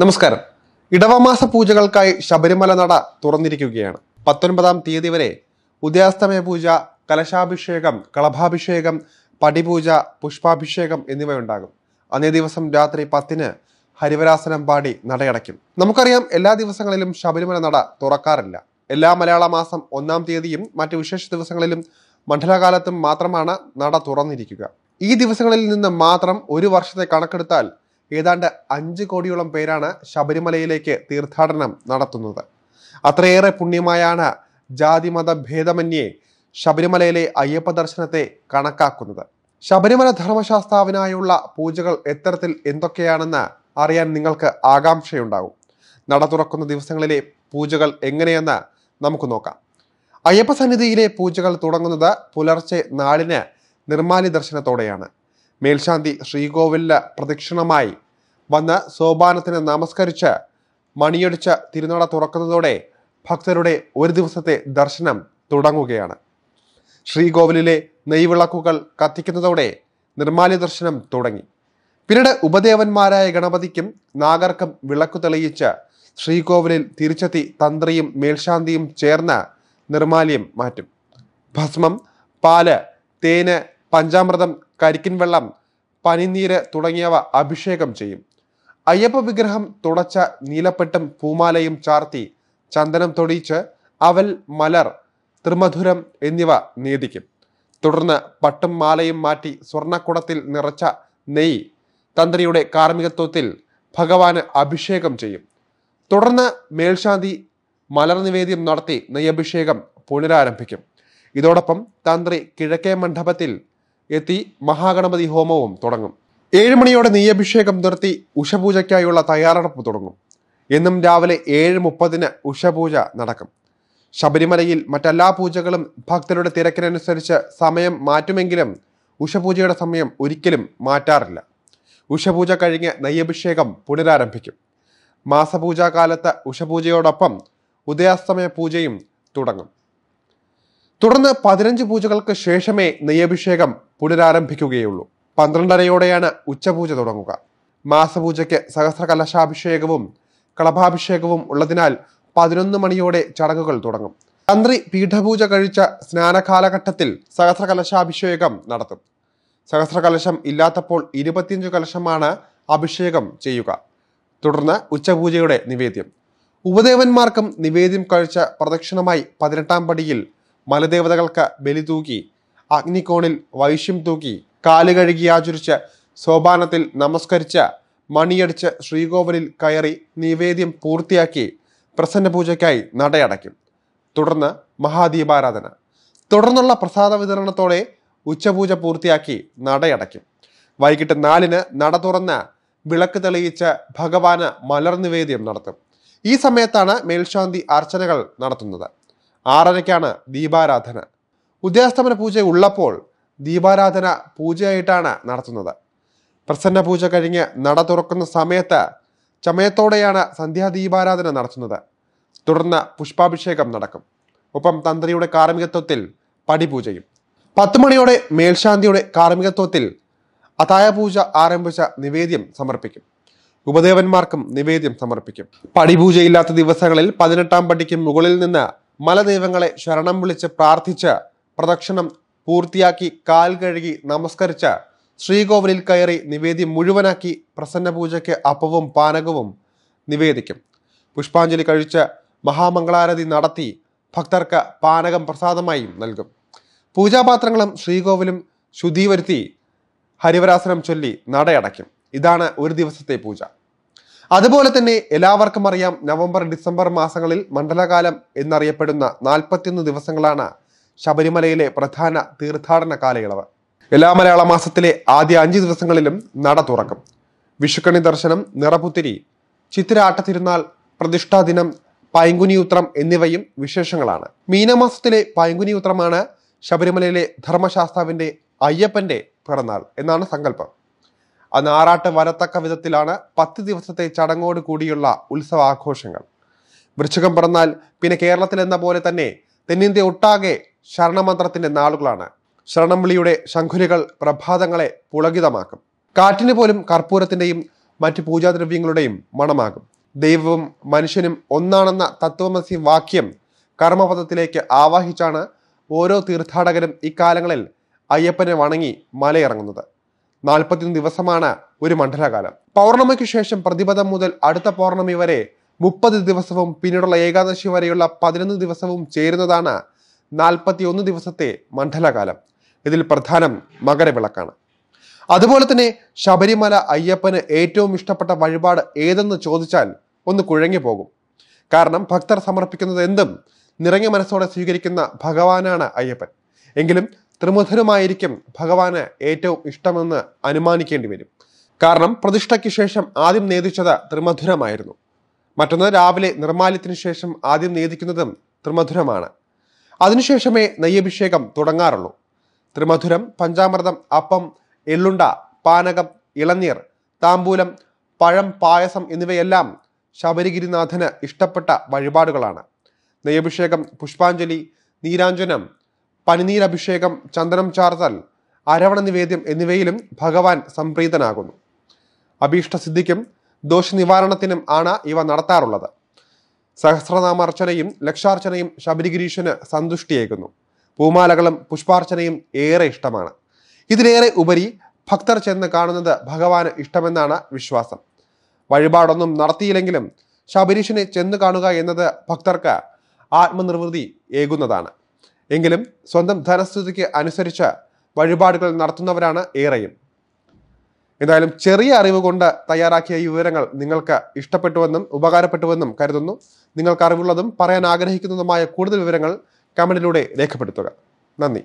നമസ്കാരം ഇടവമാസ പൂജകൾക്കായി ശബരിമല നട തുറന്നിരിക്കുകയാണ് പത്തൊൻപതാം തീയതി വരെ ഉദയാസ്തമയ പൂജ കലശാഭിഷേകം കളഭാഭിഷേകം പടിപൂജ പുഷ്പാഭിഷേകം എന്നിവയുണ്ടാകും അന്നേ ദിവസം രാത്രി പത്തിന് ഹരിവരാസനം പാടി നടയടയ്ക്കും നമുക്കറിയാം എല്ലാ ദിവസങ്ങളിലും ശബരിമല നട തുറക്കാറില്ല എല്ലാ മലയാള മാസം ഒന്നാം തീയതിയും മറ്റ് വിശേഷ ദിവസങ്ങളിലും മണ്ഡലകാലത്തും മാത്രമാണ് നട തുറന്നിരിക്കുക ഈ ദിവസങ്ങളിൽ നിന്ന് മാത്രം ഒരു വർഷത്തെ കണക്കെടുത്താൽ ഏതാണ്ട് അഞ്ച് കോടിയോളം പേരാണ് ശബരിമലയിലേക്ക് തീർത്ഥാടനം നടത്തുന്നത് അത്രയേറെ പുണ്യമായാണ് ജാതിമത ഭേദമന്യേ ശബരിമലയിലെ അയ്യപ്പ ദർശനത്തെ കണക്കാക്കുന്നത് ശബരിമല ധർമ്മശാസ്താവിനായുള്ള പൂജകൾ എത്തരത്തിൽ എന്തൊക്കെയാണെന്ന് അറിയാൻ നിങ്ങൾക്ക് ആകാംക്ഷയുണ്ടാകും നട തുറക്കുന്ന ദിവസങ്ങളിലെ പൂജകൾ എങ്ങനെയെന്ന് നമുക്ക് നോക്കാം അയ്യപ്പ സന്നിധിയിലെ പൂജകൾ തുടങ്ങുന്നത് പുലർച്ചെ നാലിന് നിർമാലി ദർശനത്തോടെയാണ് മേൽശാന്തി ശ്രീകോവിലിന് പ്രദക്ഷിണമായി വന്ന് സോപാനത്തിന് നമസ്കരിച്ച് മണിയടിച്ച തിരുനട തുറക്കുന്നതോടെ ഭക്തരുടെ ഒരു ദിവസത്തെ ദർശനം തുടങ്ങുകയാണ് ശ്രീകോവിലിലെ നെയ്വിളക്കുകൾ കത്തിക്കുന്നതോടെ നിർമാല്യ ദർശനം തുടങ്ങി പിന്നീട് ഉപദേവന്മാരായ ഗണപതിക്കും നാഗർക്കും വിളക്കു തെളിയിച്ച് ശ്രീകോവിലിൽ തിരിച്ചെത്തി തന്ത്രിയും മേൽശാന്തിയും ചേർന്ന് നിർമാല്യം മാറ്റും ഭസ്മം പാല് തേന് പഞ്ചാമൃതം കരിക്കിൻ വെള്ളം പനിനീര് തുടങ്ങിയവ അഭിഷേകം ചെയ്യും അയ്യപ്പ വിഗ്രഹം തുടച്ച നീലപ്പെട്ടും പൂമാലയും ചാർത്തി ചന്ദനം തൊടിയിച്ച് അവൽ മലർ ത്രിമധുരം എന്നിവ നീതിക്കും തുടർന്ന് പട്ടും മാലയും മാറ്റി സ്വർണക്കുടത്തിൽ നിറച്ച നെയ് തന്ത്രിയുടെ കാർമ്മികത്വത്തിൽ ഭഗവാന് അഭിഷേകം ചെയ്യും തുടർന്ന് മേൽശാന്തി മലർ നിവേദ്യം നടത്തി നെയ്യഭിഷേകം പുനരാരംഭിക്കും ഇതോടൊപ്പം തന്ത്രി കിഴക്കേ മണ്ഡപത്തിൽ എത്തി മഹാഗണപതി ഹോമവും തുടങ്ങും ഏഴ് മണിയോടെ നെയ്യഭിഷേകം നിർത്തി ഉഷപൂജയ്ക്കായുള്ള തയ്യാറെടുപ്പ് തുടങ്ങും എന്നും രാവിലെ ഏഴ് മുപ്പതിന് ഉഷപൂജ നടക്കും ശബരിമലയിൽ മറ്റെല്ലാ പൂജകളും ഭക്തരുടെ തിരക്കിനനുസരിച്ച് സമയം മാറ്റുമെങ്കിലും ഉഷപൂജയുടെ സമയം ഒരിക്കലും മാറ്റാറില്ല ഉഷപൂജ കഴിഞ്ഞ് നെയ്യഭിഷേകം പുനരാരംഭിക്കും മാസപൂജാകാലത്ത് ഉഷപൂജയോടൊപ്പം ഉദയാസ്തമയ പൂജയും തുടങ്ങും തുടർന്ന് പതിനഞ്ച് പൂജകൾക്ക് ശേഷമേ നെയ്യഭിഷേകം പുനരാരംഭിക്കുകയുള്ളൂ പന്ത്രണ്ടരയോടെയാണ് ഉച്ചപൂജ തുടങ്ങുക മാസപൂജയ്ക്ക് സഹസ്ര കലശാഭിഷേകവും കളഭാഭിഷേകവും ഉള്ളതിനാൽ പതിനൊന്ന് മണിയോടെ ചടങ്ങുകൾ തുടങ്ങും തന്ത്രി പീഠപൂജ കഴിച്ച സ്നാനകാലഘട്ടത്തിൽ സഹസ്ര കലശാഭിഷേകം നടത്തും സഹസ്ര കലശം ഇല്ലാത്തപ്പോൾ ഇരുപത്തിയഞ്ച് കലശമാണ് അഭിഷേകം ചെയ്യുക തുടർന്ന് ഉച്ചപൂജയുടെ നിവേദ്യം ഉപദേവന്മാർക്കും നിവേദ്യം കഴിച്ച പ്രദക്ഷിണമായി പതിനെട്ടാം പടിയിൽ മലദേവതകൾക്ക് ബലി തൂക്കി അഗ്നികോണിൽ വൈശ്യം തൂക്കി കാലുകഴുകി ആചരിച്ച് സോപാനത്തിൽ നമസ്കരിച്ച് മണിയടിച്ച് ശ്രീകോവിലിൽ കയറി നിവേദ്യം പൂർത്തിയാക്കി പ്രസന്ന പൂജയ്ക്കായി നടയടയ്ക്കും തുടർന്ന് മഹാദീപാരാധന തുടർന്നുള്ള പ്രസാദ വിതരണത്തോടെ ഉച്ചപൂജ പൂർത്തിയാക്കി നടയടയ്ക്കും വൈകിട്ട് നാലിന് നട തുറന്ന് വിളക്ക് തെളിയിച്ച് ഭഗവാന് മലർ നിവേദ്യം നടത്തും ഈ സമയത്താണ് മേൽശാന്തി അർച്ചനകൾ നടത്തുന്നത് ആറരയ്ക്കാണ് ദീപാരാധന ഉദയാസ്തമന പൂജ ഉള്ളപ്പോൾ ദീപാരാധന പൂജയായിട്ടാണ് നടത്തുന്നത് പ്രസന്ന പൂജ കഴിഞ്ഞ് നട തുറക്കുന്ന സമയത്ത് ചമയത്തോടെയാണ് സന്ധ്യാദീപാരാധന നടത്തുന്നത് തുടർന്ന് പുഷ്പാഭിഷേകം നടക്കും ഒപ്പം തന്ത്രിയുടെ കാർമ്മികത്വത്തിൽ പടിപൂജയും പത്ത് മണിയോടെ മേൽശാന്തിയുടെ കാർമ്മികത്വത്തിൽ അതായ പൂജ ആരംഭിച്ച നിവേദ്യം സമർപ്പിക്കും ഉപദേവന്മാർക്കും നിവേദ്യം സമർപ്പിക്കും പടിപൂജയില്ലാത്ത ദിവസങ്ങളിൽ പതിനെട്ടാം പടിക്ക് മുകളിൽ നിന്ന് മലദൈവങ്ങളെ ശരണം വിളിച്ച് പ്രാർത്ഥിച്ച് പ്രദക്ഷിണം പൂർത്തിയാക്കി കാൽ കഴുകി നമസ്കരിച്ച ശ്രീകോവിലിൽ കയറി നിവേദി മുഴുവനാക്കി പ്രസന്ന പൂജയ്ക്ക് അപ്പവും പാനകവും നിവേദിക്കും പുഷ്പാഞ്ജലി കഴിച്ച് മഹാമംഗളാരതി നടത്തി ഭക്തർക്ക് പാനകം പ്രസാദമായും നൽകും പൂജാപാത്രങ്ങളും ശ്രീകോവിലും ശുദ്ധീകരുത്തി ഹരിവരാസനം ചൊല്ലി നടയടയ്ക്കും ഇതാണ് ഒരു ദിവസത്തെ പൂജ അതുപോലെ തന്നെ എല്ലാവർക്കും അറിയാം നവംബർ ഡിസംബർ മാസങ്ങളിൽ മണ്ഡലകാലം എന്നറിയപ്പെടുന്ന നാൽപ്പത്തിയൊന്ന് ദിവസങ്ങളാണ് ശബരിമലയിലെ പ്രധാന തീർത്ഥാടന കാലയളവ് എല്ലാ മലയാള മാസത്തിലെ ആദ്യ അഞ്ച് ദിവസങ്ങളിലും നട തുറക്കും വിഷുക്കണി ദർശനം നിറപുത്തിരി ചിത്തിരാട്ട തിരുനാൾ പ്രതിഷ്ഠാ ദിനം പൈങ്കുനി ഉത്രം എന്നിവയും വിശേഷങ്ങളാണ് മീനമാസത്തിലെ പൈങ്കുനി ഉത്രമാണ് ശബരിമലയിലെ ധർമ്മശാസ്താവിന്റെ അയ്യപ്പന്റെ പിറന്നാൾ എന്നാണ് സങ്കല്പം അന്ന് ആറാട്ട് വരത്തക്ക വിധത്തിലാണ് പത്ത് ദിവസത്തെ ചടങ്ങോട് കൂടിയുള്ള ഉത്സവാഘോഷങ്ങൾ വൃശ്ചികം പിറന്നാൽ പിന്നെ കേരളത്തിൽ എന്ന പോലെ തന്നെ തെന്നിന്ത്യ ഒട്ടാകെ ശരണമന്ത്രത്തിന്റെ നാളുകളാണ് ശരണംവിളിയുടെ ശംഖുലികൾ പ്രഭാതങ്ങളെ പുളകിതമാക്കും കാറ്റിന് പോലും കർപ്പൂരത്തിന്റെയും മറ്റ് പൂജാദ്രവ്യങ്ങളുടെയും മണമാകും ദൈവവും മനുഷ്യനും ഒന്നാണെന്ന തത്വമസി വാക്യം കർമ്മപഥത്തിലേക്ക് ആവാഹിച്ചാണ് ഓരോ തീർത്ഥാടകരും ഇക്കാലങ്ങളിൽ അയ്യപ്പനെ വണങ്ങി മലയിറങ്ങുന്നത് നാൽപ്പത്തിയൊന്ന് ദിവസമാണ് ഒരു മണ്ഡലകാലം പൗർണമിക്ക് ശേഷം പ്രതിപദം മുതൽ അടുത്ത പൗർണമി വരെ മുപ്പത് ദിവസവും പിന്നീടുള്ള ഏകാദശി വരെയുള്ള പതിനൊന്ന് ദിവസവും ചേരുന്നതാണ് നാൽപ്പത്തിയൊന്ന് ദിവസത്തെ മണ്ഡലകാലം ഇതിൽ പ്രധാനം മകരവിളക്കാണ് അതുപോലെ തന്നെ ശബരിമല അയ്യപ്പന് ഏറ്റവും ഇഷ്ടപ്പെട്ട വഴിപാട് ഏതെന്ന് ചോദിച്ചാൽ ഒന്ന് കുഴങ്ങി പോകും കാരണം ഭക്തർ സമർപ്പിക്കുന്നത് എന്തും നിറഞ്ഞ മനസ്സോടെ സ്വീകരിക്കുന്ന ഭഗവാനാണ് അയ്യപ്പൻ എങ്കിലും ത്രിമുധനുമായിരിക്കും ഭഗവാന് ഏറ്റവും ഇഷ്ടമെന്ന് അനുമാനിക്കേണ്ടി വരും കാരണം പ്രതിഷ്ഠയ്ക്ക് ശേഷം ആദ്യം നേദിച്ചത് ത്രിമധുരമായിരുന്നു മറ്റൊന്ന് രാവിലെ നിർമാല്യത്തിന് ശേഷം ആദ്യം നേദിക്കുന്നതും ത്രിമധുരമാണ് അതിനുശേഷമേ നെയ്യഭിഷേകം തുടങ്ങാറുള്ളൂ ത്രിമധുരം പഞ്ചാമൃതം അപ്പം എള്ളുണ്ട പാനകം ഇളനീർ താമ്പൂലം പഴം പായസം എന്നിവയെല്ലാം ശബരിഗിരിനാഥന് ഇഷ്ടപ്പെട്ട വഴിപാടുകളാണ് നെയ്യഭിഷേകം പുഷ്പാഞ്ജലി നീരാഞ്ജനം പനിനീരഭിഷേകം ചന്ദനം ചാർത്തൽ അരവണ നിവേദ്യം എന്നിവയിലും ഭഗവാൻ സംപ്രീതനാകുന്നു അഭീഷ്ടസിദ്ധിക്കും ദോഷനിവാരണത്തിനും ആണ് ഇവ നടത്താറുള്ളത് സഹസ്രനാമാർച്ചനയും ലക്ഷാർച്ചനയും ശബരിഗിരീഷന് സന്തുഷ്ടിയേക്കുന്നു പൂമാലകളും പുഷ്പാർച്ചനയും ഏറെ ഇഷ്ടമാണ് ഇതിലേറെ ഉപരി ഭക്തർ ചെന്ന് കാണുന്നത് ഭഗവാന് ഇഷ്ടമെന്നാണ് വിശ്വാസം വഴിപാടൊന്നും നടത്തിയില്ലെങ്കിലും ശബരീഷിനെ ചെന്ന് കാണുക എന്നത് ഭക്തർക്ക് ആത്മനിർവൃതി ഏകുന്നതാണ് എങ്കിലും സ്വന്തം ധനസ്ഥിതിക്ക് അനുസരിച്ച് വഴിപാടുകൾ നടത്തുന്നവരാണ് ഏറെയും എന്തായാലും ചെറിയ അറിവ് കൊണ്ട് തയ്യാറാക്കിയ ഈ വിവരങ്ങൾ നിങ്ങൾക്ക് ഇഷ്ടപ്പെട്ടുവെന്നും ഉപകാരപ്പെട്ടുവെന്നും കരുതുന്നു നിങ്ങൾക്ക് അറിവുള്ളതും പറയാൻ ആഗ്രഹിക്കുന്നതുമായ കൂടുതൽ വിവരങ്ങൾ കമൻറ്റിലൂടെ രേഖപ്പെടുത്തുക നന്ദി